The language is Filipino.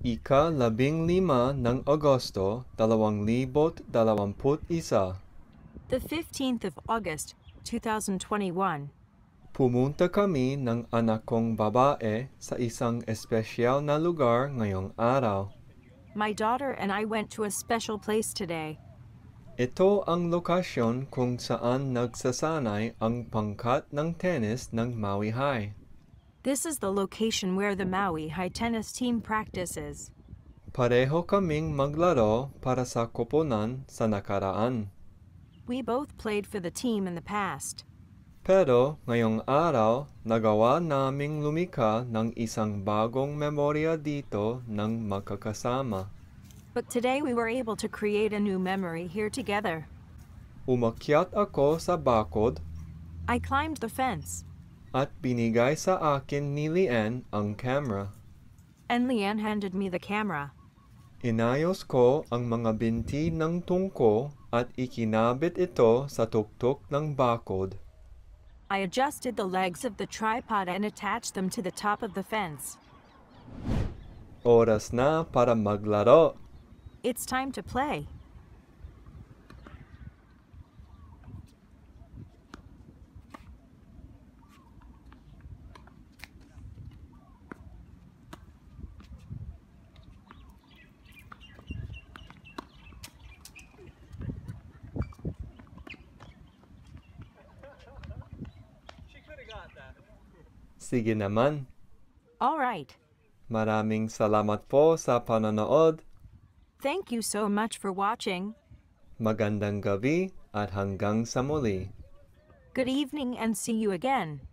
Ika labing lima ng Agosto, dalawang libot dalawamput isa. The 15th of August, 2021. Pumunta kami ng anak kong babae sa isang espesyal na lugar ngayong araw. My daughter and I went to a special place today. Ito ang lokasyon kung saan nagsasanay ang pangkat ng tennis ng Maui High. This is the location where the Maui high tennis team practices. Pareho kaming maglaro para sa koponan sa nakaraan. We both played for the team in the past. Pero ngayong araw, nagawa naming lumika ng isang bagong memorya dito ng makakasama. But today we were able to create a new memory here together. Umakyat ako sa bakod. I climbed the fence. at binigay sa akin ni Lian ang camera. And Lian handed me the camera. Inayos ko ang mga binti ng tungko at ikinabit ito sa tuktok ng bakod. I adjusted the legs of the tripod and attached them to the top of the fence. Oras na para maglaro. It's time to play. Sige naman. All right. Maraming salamat po sa panonood. Thank you so much for watching. Magandang gabi at hanggang sa muli. Good evening and see you again.